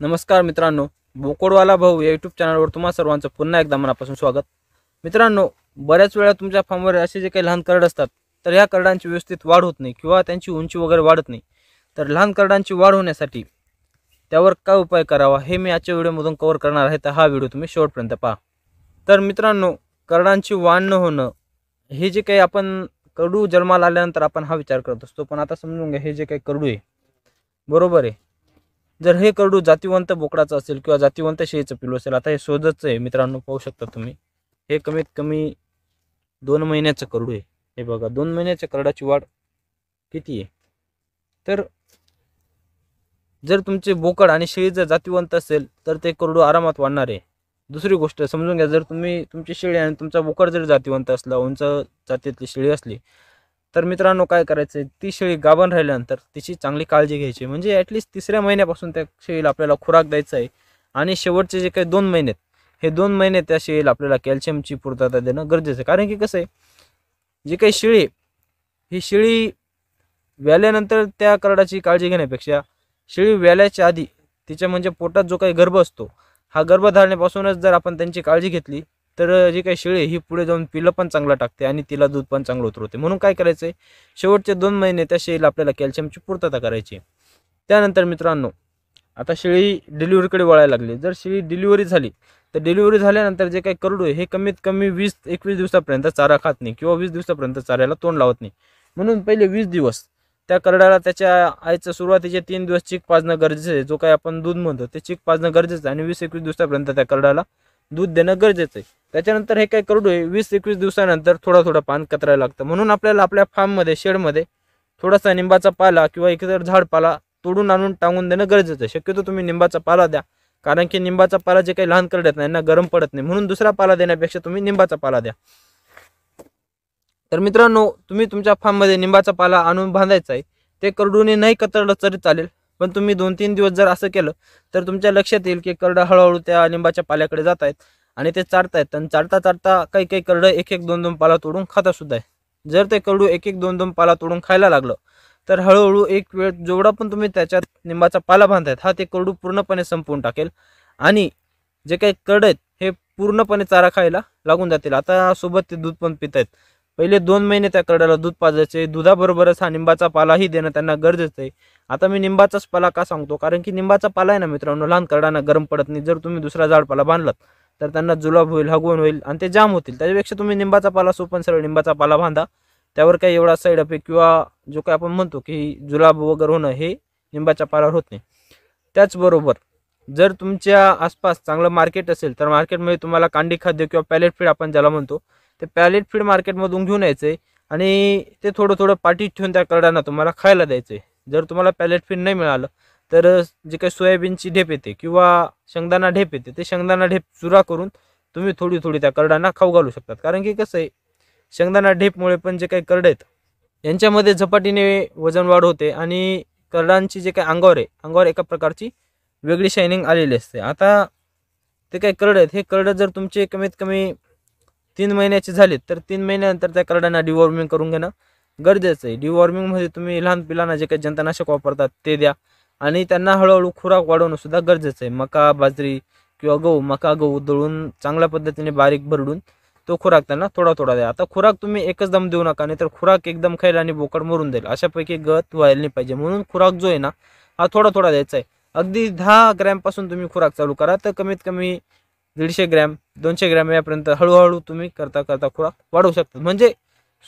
नमस्कार मित्रांनो बोकोडवाला भाऊ या युट्यूब चॅनलवर तुम्हा सर्वांचं पुन्हा एकदा मनापासून स्वागत मित्रांनो बऱ्याच वेळा तुमच्या फार्मवर असे जे काही लहान करड असतात तर ह्या कर्डांची व्यवस्थित वाढ होत नाही किंवा त्यांची उंची वगैरे वाढत नाही तर लहान करडांची वाढ होण्यासाठी त्यावर काय उपाय करावा हे मी आजच्या व्हिडिओमधून कवर करणार आहे तर हा व्हिडिओ तुम्ही शेवटपर्यंत पहा तर मित्रांनो कर्डांची वाढ न होणं हे जे काही आपण करडू जन्माला आल्यानंतर आपण हा विचार करत असतो पण आता समजून घ्या हे जे काही करडू आहे बरोबर आहे जर हे करडू जातीवंत बोकडाचं असेल किंवा जातीवंत शेळीचं पिलू असेल आता हे शोधच आहे मित्रांनो पाहू शकता तुम्ही हे कमीत कमी दोन महिन्याचं करडू आहे हे बघा दोन महिन्याच्या करडाची वाढ किती आहे तर जर तुमचे बोकड आणि शेळी जर जातीवंत असेल तर ते करडू आरामात वाढणार आहे दुसरी गोष्ट समजून घ्या जर तुम्ही तुमची शेळी आणि तुमचा बोकड जर जातीवंत असला उंच जातीतली शेळी असली तर मित्रांनो काय करायचं ती शेळी गाभण राहिल्यानंतर तिची चांगली काळजी घ्यायची म्हणजे ॲटलिस्ट तिसऱ्या महिन्यापासून त्या शेळीला आपल्याला खुराक द्यायचा आहे आणि शेवटचे जे काही दोन महिने हे दोन महिने त्या शेळीला आपल्याला कॅल्शियमची पूर्तता देणं गरजेचं आहे कारण की कसं आहे जी काही शेळी ही शेळी व्याल्यानंतर त्या करडाची काळजी घेण्यापेक्षा शेळी व्याल्याच्या आधी तिच्या म्हणजे पोटात जो काही गर्भ असतो हा गर्भधारणेपासूनच जर आपण त्यांची काळजी घेतली तर जी काही शेळी ही पुढे जाऊन पिलं पण चांगलं टाकते आणि तिला दूध पण चांगलं उतरवते म्हणून काय करायचं आहे शेवटचे दोन महिने त्या शेळीला आपल्याला कॅल्शियमची पूर्तता करायची त्यानंतर मित्रांनो आता शेळी डिलिव्हरीकडे वळायला लागली जर शेळी डिलिव्हरी झाली तर डिलिव्हरी झाल्यानंतर जे काही करडू हे कमीत कमी वीस एकवीस दिवसापर्यंत चारा खात नाही किंवा वीस दिवसापर्यंत चाऱ्याला तोंड लावत नाही म्हणून पहिले वीस दिवस त्या करड्याला त्याच्या आईचं सुरुवातीचे तीन दिवस चीक पाजणं गरजेचं आहे जो काही आपण दूध म्हणतो ते चीक पाजणं गरजेचं आहे आणि वीस एकवीस दिवसापर्यंत त्या करड्याला दूध देणं गरजेचं आहे त्याच्यानंतर हे काय करडू आहे वीस एकवीस दिवसानंतर थोडा थोडा पान कतरायला लागतं म्हणून आपल्याला आपल्या फार्ममध्ये शेडमध्ये थोडासा निंबाचा पाला किंवा झाड पाला तोडून आणून टांगून देणं गरजेचं आहे शक्यतो तुम्ही निंबाचा पाला द्या कारण की निंबाचा पाला जे काही लहान करडत नाही ना गरम पडत नाही म्हणून दुसरा पाला देण्यापेक्षा तुम्ही निंबाचा पाला द्या तर मित्रांनो तुम्ही तुमच्या फार्ममध्ये निंबाचा पाला आणून बांधायचा आहे ते करडूने नाही कतरलं तरी चालेल पण तुम्ही दोन तीन दिवस जर असं केलं तर तुमच्या लक्षात येईल की करडं हळूहळू त्या लिंबाच्या पाल्याकडे जात आहेत आणि ते चाडतायत आणि चालता चाडता काही काही करडं एक एक दोन दोन पाला तोडून खातासुद्धा आहे जर ते करडू एक एक दोन दोन पाला तोडून खायला लागलं तर हळूहळू एक वेळ जेवढा पण तुम्ही त्याच्यात निंबाचा पाला बांधतायत हा ते करडू पूर्णपणे संपवून टाकेल आणि जे काही करड आहेत हे पूर्णपणे चारा खायला लागून जातील आता सोबत ते दूध पण पित आहेत पहिले दोन महिने त्या करड्याला दूध पाजायचे दुधाबरोबरच हा निंबाचा पालाही देणं त्यांना गरजेचं आहे आता मी निंबाचाच पाला का सांगतो कारण की निंबाचा पाला आहे ना मित्रांनो लहान कडाना गरम पडत नाही जर तुम्ही दुसरा पाला बांधलात तर त्यांना जुलाब होईल हगवण होईल आणि ते जाम होतील त्याच्यापेक्षा तुम्ही निंबाचा पाला सोपन सरळ निंबाचा पाला बांधा त्यावर काही एवढा साईड इफेक्ट किंवा जो काय आपण म्हणतो की जुलाब वगैरे होणं हे निंबाच्या पालावर होत नाही त्याचबरोबर जर तुमच्या आसपास चांगलं मार्केट असेल तर मार्केटमध्ये तुम्हाला कांडी खाद्य किंवा पॅलेट फीड आपण ज्याला म्हणतो ते पॅलेट फीड मार्केटमधून घेऊन यायचं आणि ते थोडं थोडं पाठीत ठेवून त्या करड्यांना तुम्हाला खायला द्यायचं आहे जर तुम्हाला पॅलेट फीड नाही मिळालं तर जे काही सोयाबीनची ढेप येते किंवा शेंगदाणा ढेप येते ते शेंगदाणा ढेप चुरा करून तुम्ही थोडी थोडी त्या करड्यांना खाऊ घालू शकतात कारण की कसं आहे शेंगदाणा ढेपमुळे पण जे काही करड आहेत यांच्यामध्ये झपाटीने वजन वाढ होते आणि करडांची जे काही अंगावर आहे अंगावर एका प्रकारची वेगळी शायनिंग आलेली असते आता ते काही करड आहेत हे करड जर तुमचे कमीत कमी तीन महिन्याचे झाले तर तीन महिन्यानंतर त्या करड्यांना डिवॉर्मिंग करून घेणं गरजेचं आहे डिवॉर्मिंगमध्ये तुम्ही लहान पिलांना जे काही जंतनाशक वापरतात ते द्या आणि त्यांना हळूहळू खुराक वाढवणं सुद्धा गरजेचं आहे मका बाजरी किंवा गहू मका गहू दळून चांगल्या पद्धतीने बारीक भरडून तो खुराक त्यांना थोडा थोडा द्या आता खुराक तुम्ही एकच दम देऊ नका नाही तर खुराक एकदम खाईल आणि बोकड मरून जाईल अशापैकी गत व्हायला नाही पाहिजे म्हणून खुराक जो आहे ना हा थोडा थोडा द्यायचा आहे अगदी दहा ग्रॅमपासून तुम्ही खुराक चालू करा तर कमीत कमी दीडशे ग्रॅम दोनशे ग्रॅम यापर्यंत हळूहळू तुम्ही करता करता खुराक वाढवू शकता म्हणजे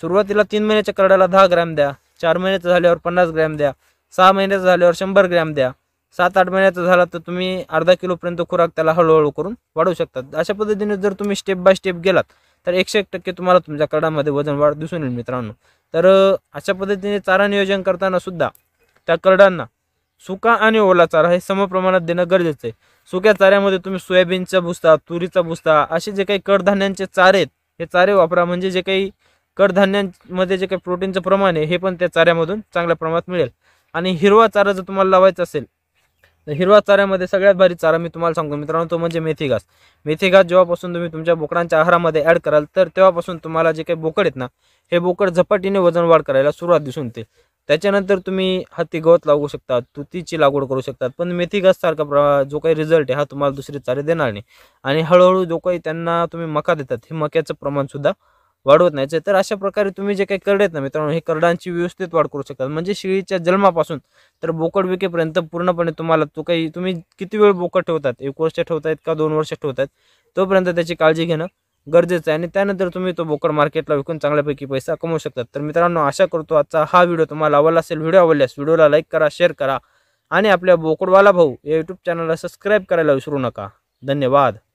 सुरुवातीला तीन महिन्याच्या करड्याला दहा ग्रॅम द्या चार महिन्याचं झाल्यावर पन्नास ग्रॅम द्या सहा महिन्याचं झाल्यावर शंभर ग्रॅम द्या सात आठ महिन्याचा झाला तर तुम्ही अर्धा किलोपर्यंत खुराक त्याला हळूहळू करून वाढवू शकतात अशा पद्धतीने जर तुम्ही स्टेप बाय स्टेप गेलात तर एकशे एक टक्के तुम्हाला तुमच्या करडामध्ये वजन वाढ दिसून येईल मित्रांनो तर अशा पद्धतीने चारा नियोजन करताना सुद्धा त्या करडांना सुका आणि ओला चारा हे समप्रमाणात देणं गरजेचं आहे सुक्या चाऱ्यामध्ये तुम्ही सोयाबीनचा भुसता तुरीचा भुसता असे जे काही कडधान्यांचे चारे आहेत हे चारे वापरा म्हणजे जे काही कडधान्यांमध्ये जे काही प्रोटीनचं प्रमाण आहे हे पण त्या चाऱ्यामधून चांगल्या प्रमाणात मिळेल आणि हिरवा चारा जर तुम्हाला लावायचा असेल तर हिरवा चाऱ्यामध्ये सगळ्यात भारी चारा मी तुम्हाला सांगतो मित्रांनो तो म्हणजे मेथी घास मेथी घास जेव्हापासून तुम्ही तुमच्या बोकडांच्या आहारामध्ये ॲड कराल तर तेव्हापासून तुम्हाला जे काही बोकड आहेत ना हे बोकड झपाटीने वजन वाढ करायला सुरुवात दिसून येते त्याच्यानंतर तुम्ही हत्ती गवत लागू शकता तुतीची लागवड करू शकतात पण मेथी गससारखा प्र जो काही रिझल्ट आहे हा तुम्हाला दुसरी चारे देणार नाही आणि हळूहळू जो काही त्यांना तुम्ही मका देतात हे मक्याचं प्रमाणसुद्धा वाढवत नाही तर अशा प्रकारे तुम्ही जे काही करडे आहेत ना मित्रांनो हे करडांची व्यवस्थित वाढ करू शकतात म्हणजे शिळीच्या जन्मापासून तर बोकड विकेपर्यंत पूर्णपणे तुम्हाला तो काही तुम्ही किती वेळ बोकड ठेवतात एक वर्ष ठेवतायत का दोन वर्ष ठेवतात तोपर्यंत त्याची काळजी घेणं गरजेचं आहे आणि त्यानंतर तुम्ही तो बोकड मार्केटला विकून चांगल्यापैकी पैसा कमवू शकतात तर मित्रांनो आशा करतो आजचा हा व्हिडिओ तुम्हाला आवडला असेल व्हिडिओ आवडल्यास व्हिडिओला लाईक करा शेअर करा आणि आपल्या बोकडवाला भाऊ या यूट्यूब चॅनलला सबस्क्राईब करायला विसरू नका धन्यवाद